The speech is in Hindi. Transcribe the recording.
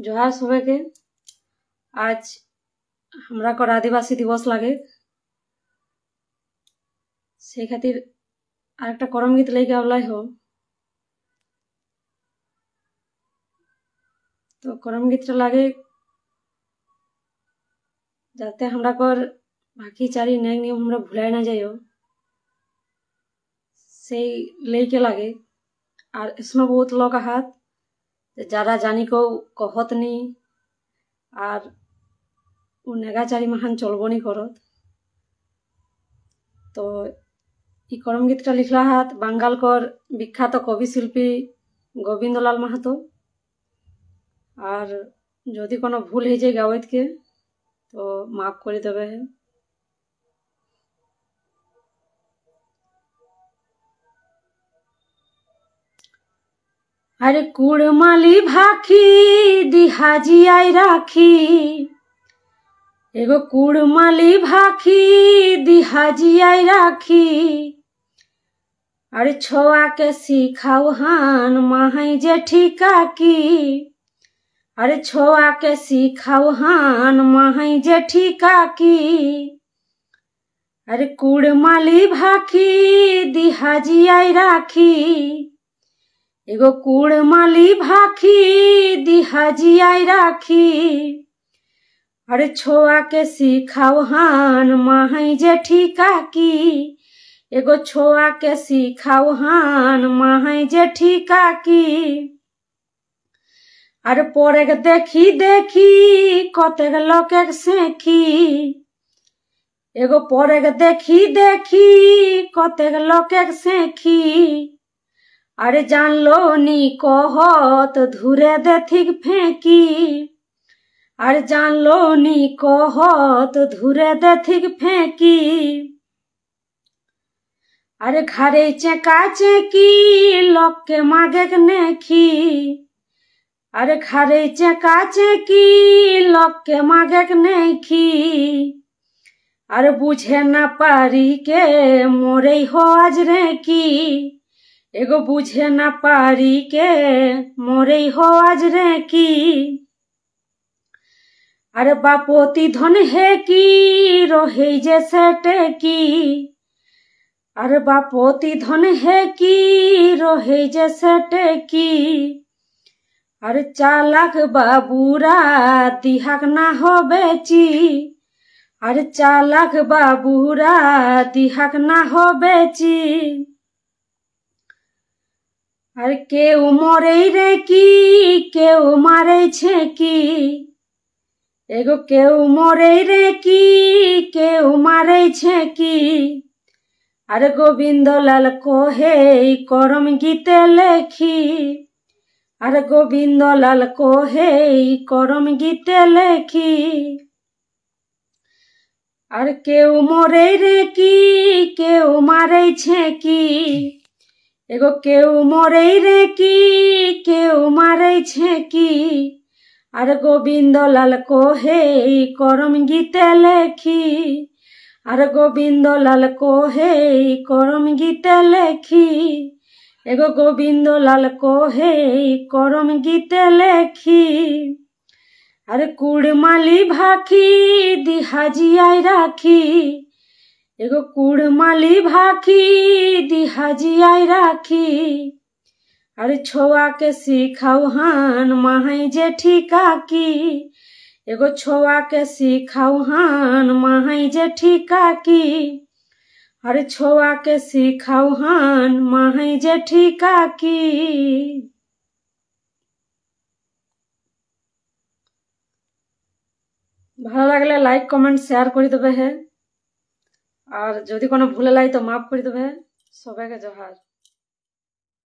जोहार सुबह के आज हमरा को आदिवासी दिवस लागे से खातिर আরেকটা করম গীত লেগে আবলাই হো তো করম গীতটা লাগে যাতে हमरा कर बाकी चारी न्याय नियम हमरा भुलाए ना जाइ से लेके लागे और इसमें बहुत लोग हाथ যারা জানি কেউ কহত নি আর উ নেগাচারি মাহান চলবনি করত তো এই করম গীতটা লিখলা হাত বাঙ্গালকর বিখ্যাত কবি শিল্পী গোবিন্দলাল মাহাতো আর যদি কোনো ভুল হয়ে যায় গাওয়াইতকে তো মাফ করে দেবে अरे कुड़माली भाखी दिहाजी आई राखी एगो कुड़माली भाखी दिहाजी आई राखी अरे छोआ के सिखाओ हान माही जेठी काकी अरे छोआ के सिखाओ हन माही जेठी काकी अरे कुड़माली भाखी जी आई राखी एगो कूड़ माली भाखी दिहा आई राखी अरे छोआ के सिखाओ हान माही जेठी काकी एगो छोआ के सिखाओ हान माही जेठी काकी अरे पोरे के देखी देखी कतेक एक सेखी एगो पोरे के देखी देखी कतेक एक सेखी আরে জানলো নি কহত ধুরে দে ঠিক ফেঁকি আর জানলো নি কহত ধুরে দে ঠিক ফেঁকি আরে ঘরে চেঁকা চেঁকি লোককে মাগে নেখি আরে ঘরে চেঁকা চেঁকি লোককে মাগে নেখি আর বুঝে না পারি কে মোরেই হজ রে কি एगो बुझे ना पारी के मोरे हो आज रे की अरे बापोती धन है की रोहे जैसे टेकी अरे बापोती धन है की रोहे जैसे टेकी अरे चालक बाबूरा दिहाक ना हो बेची अरे चालक बाबूरा दिहाक ना हो बेची আর কেউ মরে রে কি কেউ মারেছে কি এগো কেউ মরে রে কি কেউ মারেছে কি আর গোবিন্দলাল কোহে করম গীতে লেখি আর গোবিন্দলাল কোহে করম গীতে লেখি আর কেউ মরে রে কি কেউ মারেছে কি এগো কেউ মরেই রে কি কেউ মারেছে কি আর গোবিন্দলাল কোহে করম গীতে লেখি আর গোবিন্দলাল কোহে করম গীতে লেখি এগো গোবিন্দলাল কোহে করম গীতে লেখি আর কুড়মালি ভাখি দিহাজি আই রাখি एगो कुड़माली भाखी आई राखी अरे छोआ के सिखाऊ हन माही जेठी काकी एगो छोआ के सिखाऊ हन माही जेठी काकी अरे छोआ के सिखाऊ हन माही जेठी काकी ভালো लगे लाइक कमेंट शेयर कर देवे है আর যদি কোনো ভুলে লাই তো মাফ করে দেবে সবাইকে জোহার